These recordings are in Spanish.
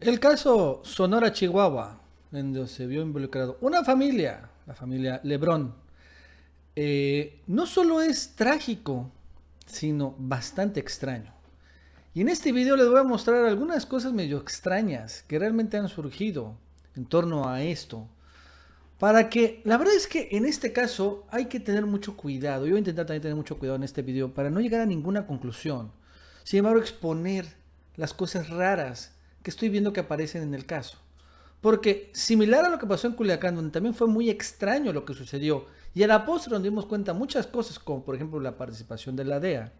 El caso Sonora Chihuahua, donde se vio involucrado una familia, la familia Lebrón, eh, no solo es trágico, sino bastante extraño. Y en este video les voy a mostrar algunas cosas medio extrañas que realmente han surgido en torno a esto. Para que, la verdad es que en este caso hay que tener mucho cuidado. Yo voy a intentar también tener mucho cuidado en este video para no llegar a ninguna conclusión. Sin embargo, exponer las cosas raras estoy viendo que aparecen en el caso. Porque similar a lo que pasó en Culiacán, donde también fue muy extraño lo que sucedió, y a la postre nos dimos cuenta muchas cosas, como por ejemplo la participación de la DEA,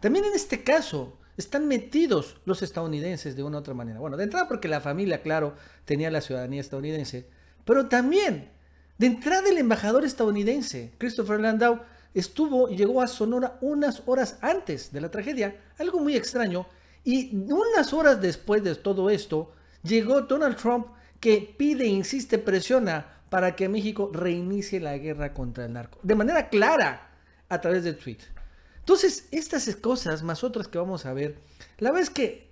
también en este caso están metidos los estadounidenses de una u otra manera. Bueno, de entrada porque la familia, claro, tenía la ciudadanía estadounidense, pero también de entrada el embajador estadounidense, Christopher Landau, estuvo y llegó a Sonora unas horas antes de la tragedia, algo muy extraño, y unas horas después de todo esto, llegó Donald Trump que pide, insiste, presiona para que México reinicie la guerra contra el narco. De manera clara, a través de tweet. Entonces, estas cosas, más otras que vamos a ver, la verdad es que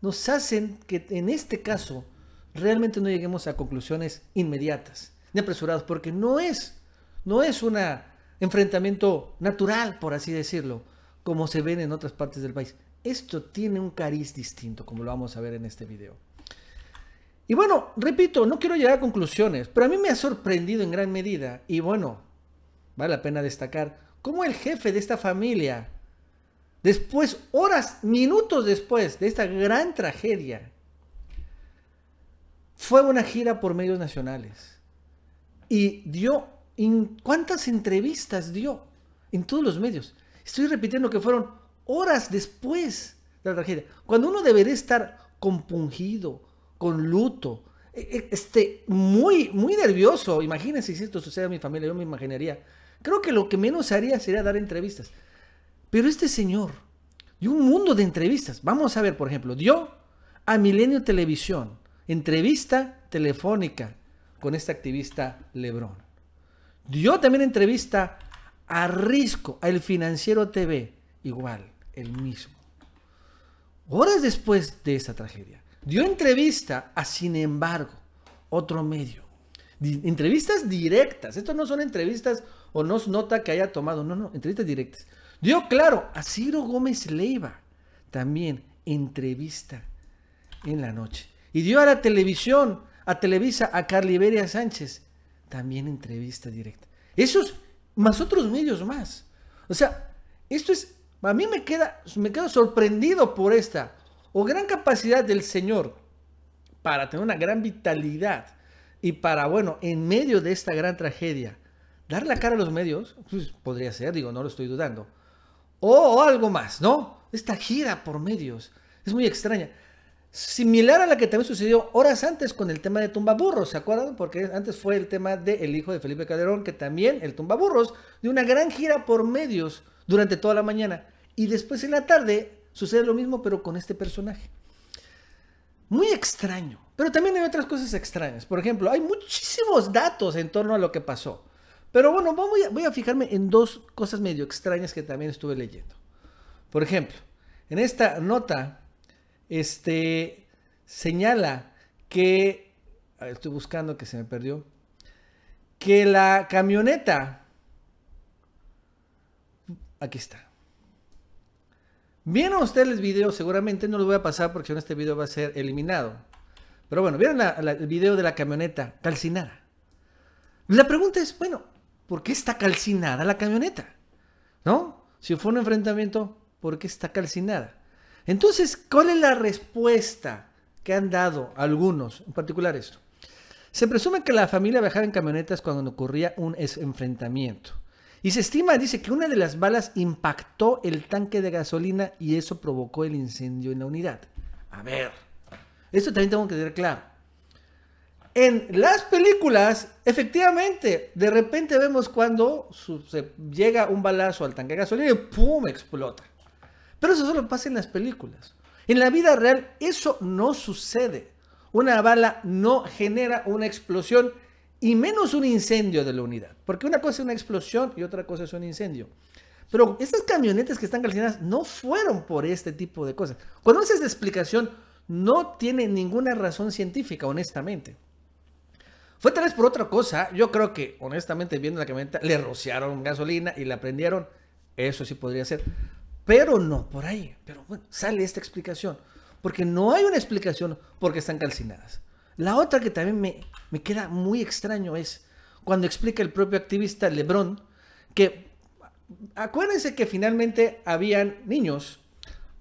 nos hacen que en este caso realmente no lleguemos a conclusiones inmediatas, ni apresuradas, porque no es, no es un enfrentamiento natural, por así decirlo, como se ven en otras partes del país. Esto tiene un cariz distinto, como lo vamos a ver en este video. Y bueno, repito, no quiero llegar a conclusiones, pero a mí me ha sorprendido en gran medida, y bueno, vale la pena destacar, cómo el jefe de esta familia, después, horas, minutos después de esta gran tragedia, fue a una gira por medios nacionales y dio, ¿cuántas entrevistas dio en todos los medios? Estoy repitiendo que fueron horas después de la tragedia, cuando uno debería estar compungido, con luto, e, e, este, muy, muy nervioso. Imagínense si esto sucede a mi familia, yo me imaginaría. Creo que lo que menos haría sería dar entrevistas. Pero este señor, dio un mundo de entrevistas. Vamos a ver, por ejemplo, dio a Milenio Televisión entrevista telefónica con este activista Lebrón. Dio también entrevista a Risco, a El Financiero TV, igual el mismo. Horas después de esa tragedia, dio entrevista a, sin embargo, otro medio. entrevistas directas. Esto no son entrevistas o no nota que haya tomado. No, no, entrevistas directas. Dio claro a Ciro Gómez Leiva. También entrevista en la noche. Y dio a la televisión, a Televisa, a Carliberia Sánchez. También entrevista directa. Esos más otros medios más. O sea, esto es a mí me queda, me quedo sorprendido por esta. O gran capacidad del Señor para tener una gran vitalidad y para, bueno, en medio de esta gran tragedia, dar la cara a los medios, pues, podría ser, digo, no lo estoy dudando. O, algo más, ¿no? Esta gira por medios es muy extraña. Similar a la que también sucedió horas antes con el tema de tumbaburros, ¿se acuerdan? Porque antes fue el tema del el hijo de Felipe Calderón, que también el tumbaburros, de una gran gira por medios durante toda la mañana. Y después en la tarde sucede lo mismo, pero con este personaje. Muy extraño. Pero también hay otras cosas extrañas. Por ejemplo, hay muchísimos datos en torno a lo que pasó. Pero bueno, voy a, fijarme en dos cosas medio extrañas que también estuve leyendo. Por ejemplo, en esta nota, este, señala que, estoy buscando que se me perdió, que la camioneta, aquí está, Vieron ustedes el video, seguramente no lo voy a pasar porque si este video va a ser eliminado. Pero bueno, vieron el video de la camioneta calcinada. La pregunta es, bueno, ¿por qué está calcinada la camioneta? ¿No? Si fue un enfrentamiento, ¿por qué está calcinada? Entonces, ¿cuál es la respuesta que han dado algunos, en particular esto? Se presume que la familia viajaba en camionetas cuando ocurría un enfrentamiento. Y se estima, dice, que una de las balas impactó el tanque de gasolina y eso provocó el incendio en la unidad. A ver, esto también tengo que tener claro. En las películas, efectivamente, de repente vemos cuando se llega un balazo al tanque de gasolina y ¡pum! explota. Pero eso solo pasa en las películas. En la vida real eso no sucede. Una bala no genera una explosión y menos un incendio de la unidad, porque una cosa es una explosión y otra cosa es un incendio. Pero estas camionetas que están calcinadas no fueron por este tipo de cosas. Cuando haces la explicación, no tiene ninguna razón científica, honestamente. Fue tal vez por otra cosa. Yo creo que, honestamente, viendo la camioneta, le rociaron gasolina y la prendieron. Eso sí podría ser. Pero no por ahí. Pero bueno, sale esta explicación. Porque no hay una explicación porque están calcinadas. La otra que también me, queda muy extraño es cuando explica el propio activista Lebrón que acuérdense que finalmente habían niños,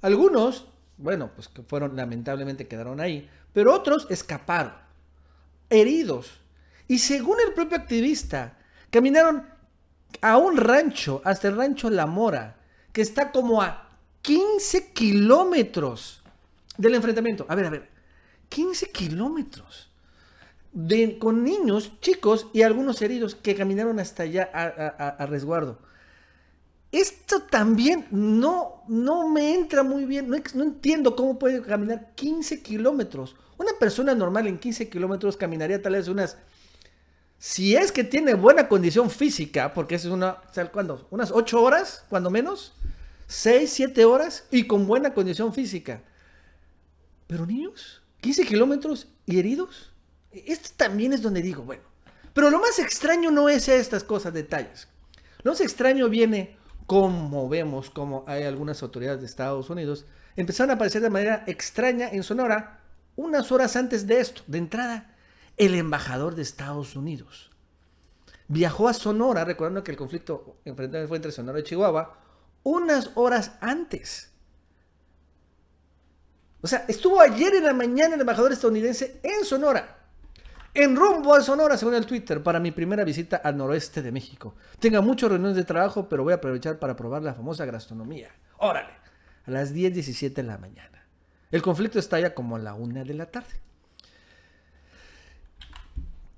algunos, bueno, pues que fueron lamentablemente quedaron ahí, pero otros escaparon, heridos. Y según el propio activista, caminaron a un rancho, hasta el rancho La Mora, que está como a 15 kilómetros del enfrentamiento. A ver, a ver, 15 kilómetros. De, con niños, chicos y algunos heridos que caminaron hasta allá a, resguardo. Esto también no, no me entra muy bien, no, entiendo cómo puede caminar 15 kilómetros. Una persona normal en 15 kilómetros caminaría tal vez unas, si es que tiene buena condición física, porque es una, ¿cuándo? unas 8 horas, cuando menos, 6, 7 horas, y con buena condición física. Pero niños, 15 kilómetros y heridos. Esto también es donde digo, bueno. Pero lo más extraño no es estas cosas, detalles. Lo más extraño viene como vemos, como hay algunas autoridades de Estados Unidos, empezaron a aparecer de manera extraña en Sonora unas horas antes de esto, de entrada, el embajador de Estados Unidos. Viajó a Sonora, recordando que el conflicto fue entre Sonora y Chihuahua, unas horas antes o sea, estuvo ayer en la mañana el embajador estadounidense en Sonora. En rumbo a Sonora, según el Twitter, para mi primera visita al noroeste de México. Tenga muchas reuniones de trabajo, pero voy a aprovechar para probar la famosa gastronomía. Órale, a las 10.17 de la mañana. El conflicto estalla como a la una de la tarde.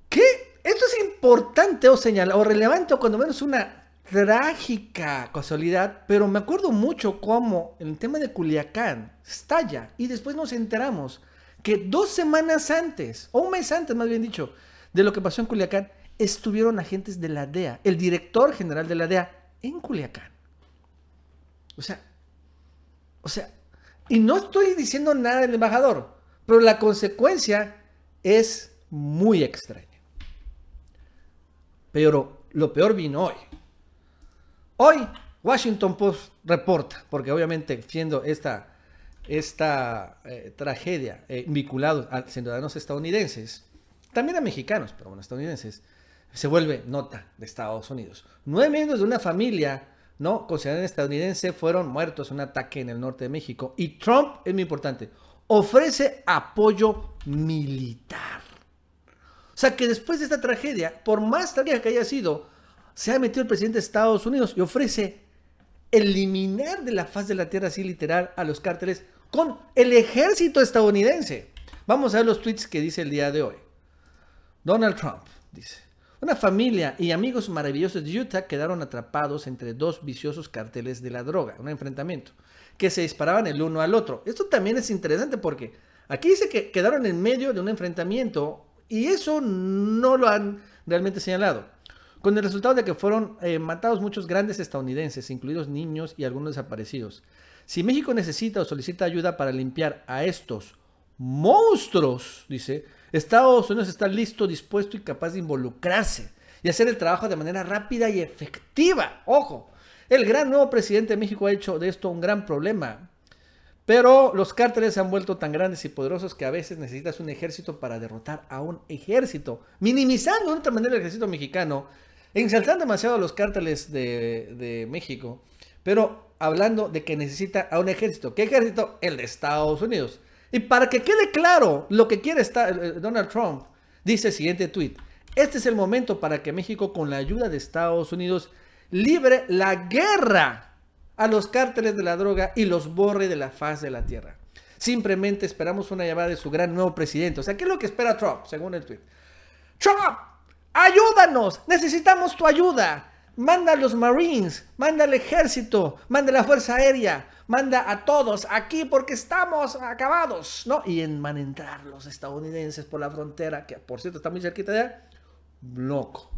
¿Qué? Esto es importante o señal, o relevante, o cuando menos una trágica casualidad, pero me acuerdo mucho cómo el tema de Culiacán estalla y después nos enteramos que dos semanas antes, o un mes antes más bien dicho, de lo que pasó en Culiacán, estuvieron agentes de la DEA, el director general de la DEA, en Culiacán. O sea, o sea, y no estoy diciendo nada del embajador, pero la consecuencia es muy extraña. Pero lo peor vino hoy. Hoy, Washington Post reporta, porque obviamente siendo esta, esta eh, tragedia eh, vinculada a ciudadanos estadounidenses, también a mexicanos, pero bueno, estadounidenses, se vuelve nota de Estados Unidos. Nueve miembros de una familia no considerada estadounidense fueron muertos en un ataque en el norte de México y Trump, es muy importante, ofrece apoyo militar. O sea que después de esta tragedia, por más trágica que haya sido, se ha metido el presidente de Estados Unidos y ofrece eliminar de la faz de la tierra, así literal, a los cárteles con el ejército estadounidense. Vamos a ver los tweets que dice el día de hoy. Donald Trump dice: Una familia y amigos maravillosos de Utah quedaron atrapados entre dos viciosos carteles de la droga, un enfrentamiento, que se disparaban el uno al otro. Esto también es interesante porque aquí dice que quedaron en medio de un enfrentamiento y eso no lo han realmente señalado con el resultado de que fueron eh, matados muchos grandes estadounidenses, incluidos niños y algunos desaparecidos. Si México necesita o solicita ayuda para limpiar a estos monstruos, dice, Estados Unidos está listo, dispuesto y capaz de involucrarse y hacer el trabajo de manera rápida y efectiva. Ojo, el gran nuevo presidente de México ha hecho de esto un gran problema. Pero los cárteles se han vuelto tan grandes y poderosos que a veces necesitas un ejército para derrotar a un ejército, minimizando de otra manera el ejército mexicano insultan demasiado los cárteles de, México, pero hablando de que necesita a un ejército. ¿Qué ejército? El de Estados Unidos. Y para que quede claro lo que quiere eh, eh, Donald Trump, dice el siguiente tweet. Este es el momento para que México, con la ayuda de Estados Unidos, libre la guerra a los cárteles de la droga y los borre de la faz de la tierra. Simplemente esperamos una llamada de su gran nuevo presidente. O sea, ¿qué es lo que espera Trump, según el tweet? Trump ayúdanos, necesitamos tu ayuda. Manda a los Marines, manda al ejército, manda la Fuerza Aérea, manda a todos aquí porque estamos acabados, ¿no? Y entrar los estadounidenses por la frontera, que por cierto está muy cerquita de allá, loco.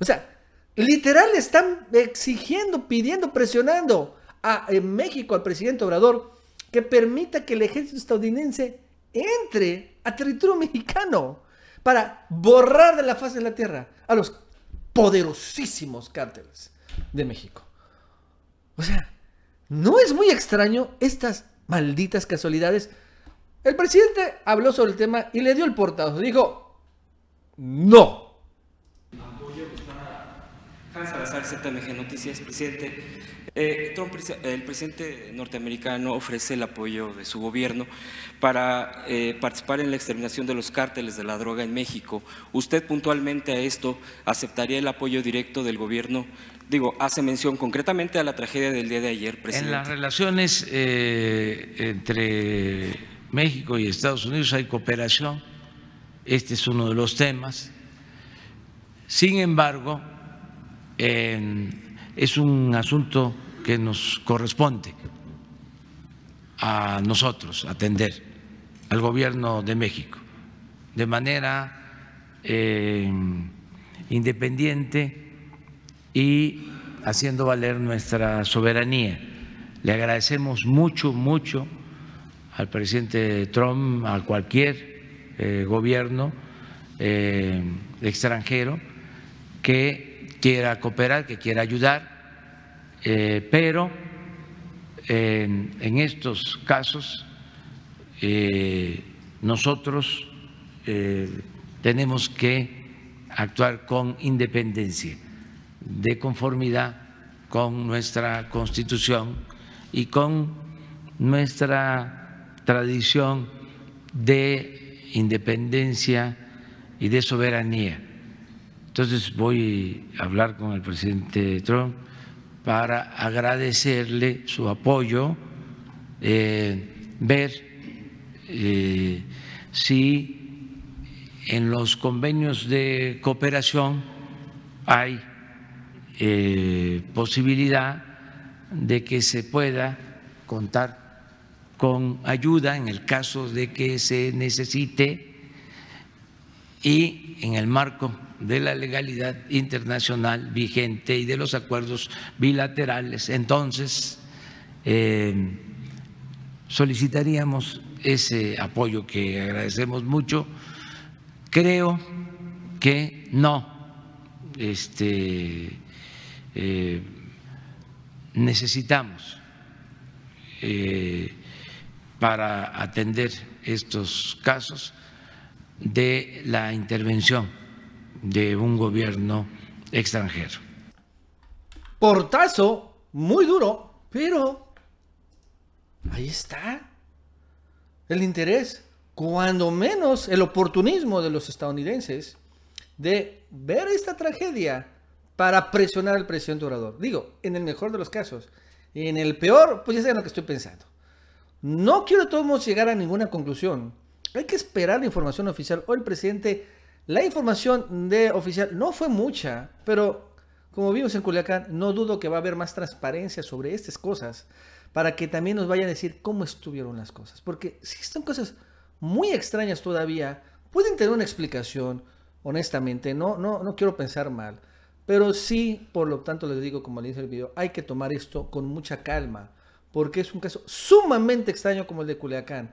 O sea, literal están exigiendo, pidiendo, presionando a México, al presidente Obrador, que permita que el ejército estadounidense entre a territorio mexicano para borrar de la faz de la tierra a los poderosísimos cárteles de México. O sea, ¿no es muy extraño estas malditas casualidades? El presidente habló sobre el tema y le dio el portazo. Dijo, no, Salazar, ZMG Noticias, presidente. Eh, el presidente norteamericano ofrece el apoyo de su gobierno para eh, participar en la exterminación de los cárteles de la droga en México. ¿Usted puntualmente a esto aceptaría el apoyo directo del gobierno? Digo, hace mención concretamente a la tragedia del día de ayer, presidente. En las relaciones eh, entre México y Estados Unidos hay cooperación. Este es uno de los temas. Sin embargo, es un asunto que nos corresponde a nosotros atender, al gobierno de México, de manera eh, independiente y haciendo valer nuestra soberanía. Le agradecemos mucho, mucho al presidente Trump, a cualquier eh, gobierno eh, extranjero que quiera cooperar, que quiera ayudar, eh, pero en estos casos eh, nosotros eh, tenemos que actuar con independencia, de conformidad con nuestra constitución y con nuestra tradición de independencia y de soberanía entonces voy a hablar con el presidente Trump para agradecerle su apoyo, eh, ver eh, si en los convenios de cooperación hay eh, posibilidad de que se pueda contar con ayuda en el caso de que se necesite y en el marco de la legalidad internacional vigente y de los acuerdos bilaterales. Entonces, eh, solicitaríamos ese apoyo que agradecemos mucho. Creo que no este, eh, necesitamos eh, para atender estos casos de la intervención de un gobierno extranjero. Portazo muy duro, pero ahí está el interés, cuando menos el oportunismo de los estadounidenses de ver esta tragedia para presionar al presidente Obrador. Digo, en el mejor de los casos. En el peor, pues ya saben lo que estoy pensando. No quiero todos llegar a ninguna conclusión, hay que esperar la información oficial. Hoy el presidente, la información de oficial no fue mucha, pero como vimos en Culiacán, no dudo que va a haber más transparencia sobre estas cosas para que también nos vaya a decir cómo estuvieron las cosas. Porque si están cosas muy extrañas todavía, pueden tener una explicación, honestamente, no, no, no quiero pensar mal. Pero sí, por lo tanto les digo, como le inicio del video, hay que tomar esto con mucha calma, porque es un caso sumamente extraño como el de Culiacán